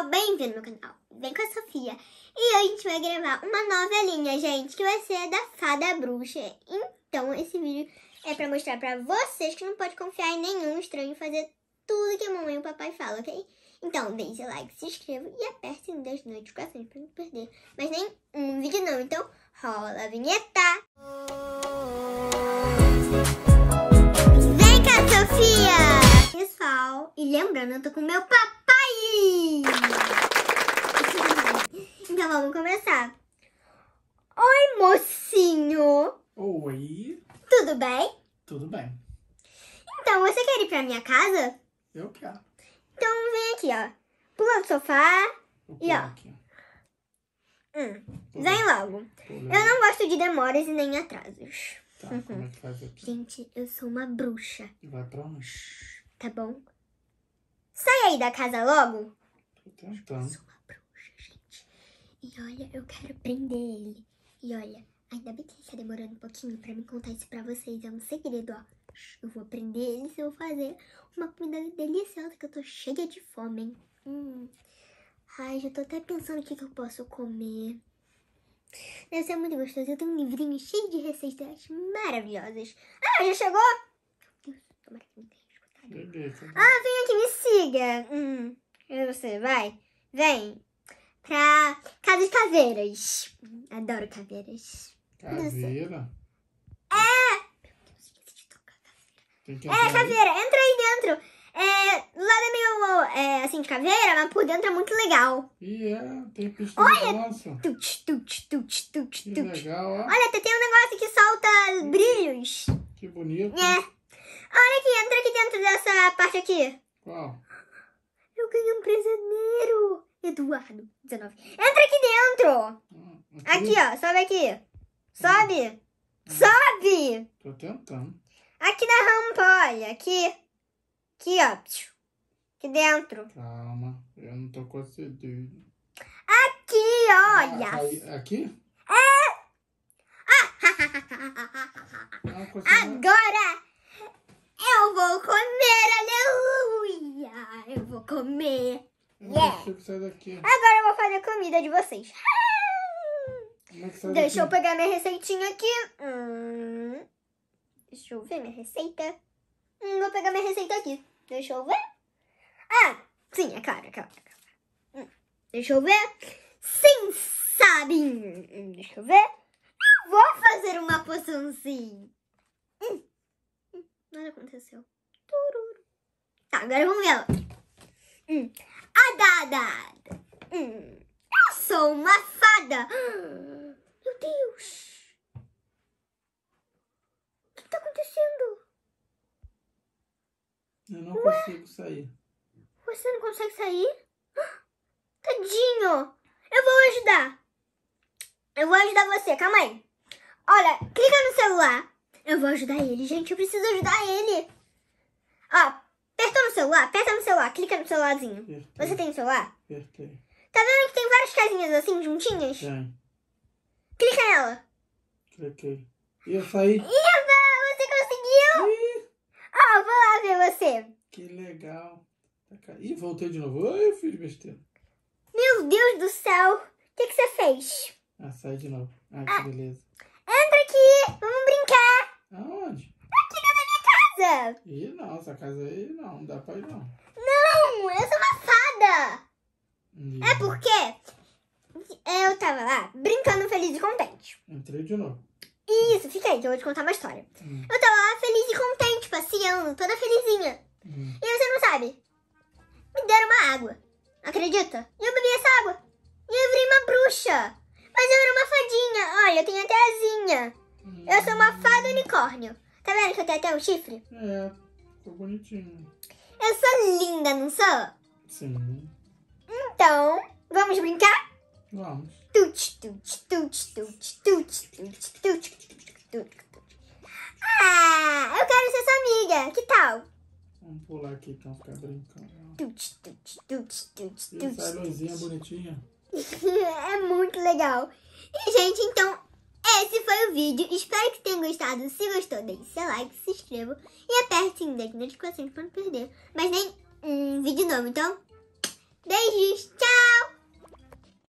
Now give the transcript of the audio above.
pessoal, bem-vindo no canal Vem com a Sofia E hoje a gente vai gravar uma novelinha, gente Que vai ser da Fada Bruxa Então esse vídeo é pra mostrar pra vocês Que não pode confiar em nenhum estranho Fazer tudo que a mamãe e o papai falam, ok? Então deixe seu like, se inscreva E aperte o das notificações pra não perder Mas nem um vídeo não, então rola a vinheta Vem com a Sofia Pessoal, e lembrando, eu tô com meu papai então vamos começar. Oi, mocinho! Oi! Tudo bem? Tudo bem. Então, você quer ir pra minha casa? Eu quero. Então vem aqui, ó. Pula do sofá e ó. Hum, vem logo. Eu não gosto de demoras e nem atrasos. Tá, uhum. como é que faz aqui? Gente, eu sou uma bruxa. vai pra onde? Tá bom? Sai aí da casa logo. Então. Sou uma bruxa, gente. E olha, eu quero prender ele. E olha, ainda bem que ele tá demorando um pouquinho pra me contar isso pra vocês. É um segredo, ó. Eu vou prender ele e vou fazer uma comida deliciosa que eu tô cheia de fome, hein? Hum. Ai, já tô até pensando o que, que eu posso comer. Deve ser muito gostoso. Eu tenho um livrinho cheio de receitas maravilhosas. Ah, já chegou? Uhum. Né? Ah, vem aqui, me siga. Hum, você, vai. Vem. Pra Casa de Caveiras. Adoro caveiras. Caveira? É! que é, caveira. Entra aí dentro. É, lá é meio é, assim de caveira, mas por dentro é muito legal. E yeah, é, tem pistola Olha, nossa. Tut, tut, tut, tut, Que legal, ó. Olha, tem um negócio que solta brilhos. Que bonito. É. Olha aqui, entra aqui dentro dessa parte aqui. Qual? Eu ganhei um prisioneiro. Eduardo, 19. Entra aqui dentro. Hum, aqui? aqui, ó, sobe aqui. Hum. Sobe. Hum. Sobe. Tô tentando. Aqui na rampa, olha, aqui. Aqui, ó. Aqui dentro. Calma, eu não tô conseguindo. Aqui, olha. Ah, aqui? É. Ah, Agora... Eu vou comer, aleluia! Eu vou comer. Yeah. Agora eu vou fazer a comida de vocês. É Deixa eu pegar minha receitinha aqui. Hum. Deixa eu ver minha receita. Hum, vou pegar minha receita aqui. Deixa eu ver. Ah, sim, é cara, é cara. É cara. Hum. Deixa eu ver. Sim, sabe. Hum, deixa eu ver. Eu vou fazer uma poçãozinha. Hum. Nada aconteceu. Tururu. Tá, agora vamos ver a outra. Hum. A dada. Hum. Eu sou uma fada. Meu Deus. O que tá acontecendo? Eu não Ué? consigo sair. Você não consegue sair? Tadinho. Eu vou ajudar. Eu vou ajudar você, calma aí. Olha, clica no celular eu vou ajudar ele. Gente, eu preciso ajudar ele. Ó, apertou no celular, aperta no celular, clica no celularzinho. Apertei. Você tem o celular? Apertei. Tá vendo que tem várias casinhas assim, juntinhas? Tem. Clica nela. Cliquei. E eu saí. você conseguiu? Ih. Ó, vou lá ver você. Que legal. Tá Ih, voltei de novo. Ai, eu fiz besteira. Meu Deus do céu. O que, que você fez? Ah, sai de novo. ah, que ah. beleza. Entra aqui. Vamos brincar. Aonde? Aqui na minha casa. Ih, não, essa casa aí não, não dá pra ir não. Não, eu sou uma fada. Ih. Hum. É porque eu tava lá brincando feliz e contente. Entrei de novo. Isso, fica aí que eu vou te contar uma história. Hum. Eu tava lá feliz e contente, passeando, toda felizinha. Hum. E você não sabe. Me deram uma água. Acredita? E eu bebi essa água. E eu virei uma bruxa. Mas eu era uma fadinha. Olha, eu tenho até asinha. Hum. Eu sou uma fada unicórnio. Tá vendo que eu tenho até um chifre? É, tô bonitinho. Eu sou linda, não sou? Sim. Então, vamos brincar? Vamos. Tut, tut, tut, tut, tut, tut, tut, tut, tut. Ah, eu quero ser sua amiga. Que tal? Vamos pular aqui então, ficar brincando. Tut, tut, tut, tut, tut. Essa luzinha bonitinha. é muito legal. E, gente, então, esse foi o vídeo, espero que tenham gostado. Se gostou, deixe seu like, se inscreva e aperte o sininho das notificações para não perder. Mas nem um vídeo novo, então. Beijos, tchau!